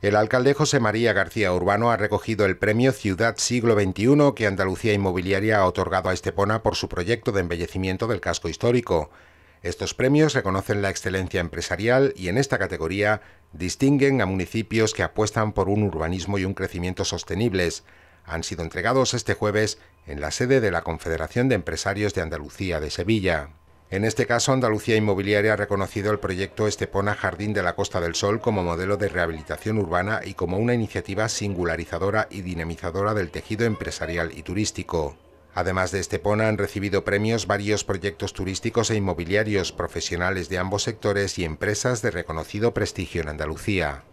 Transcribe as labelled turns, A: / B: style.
A: El alcalde José María García Urbano ha recogido el premio Ciudad Siglo XXI que Andalucía Inmobiliaria ha otorgado a Estepona por su proyecto de embellecimiento del casco histórico. Estos premios reconocen la excelencia empresarial y en esta categoría distinguen a municipios que apuestan por un urbanismo y un crecimiento sostenibles. Han sido entregados este jueves en la sede de la Confederación de Empresarios de Andalucía de Sevilla. En este caso, Andalucía Inmobiliaria ha reconocido el proyecto Estepona Jardín de la Costa del Sol como modelo de rehabilitación urbana y como una iniciativa singularizadora y dinamizadora del tejido empresarial y turístico. Además de Estepona, han recibido premios varios proyectos turísticos e inmobiliarios, profesionales de ambos sectores y empresas de reconocido prestigio en Andalucía.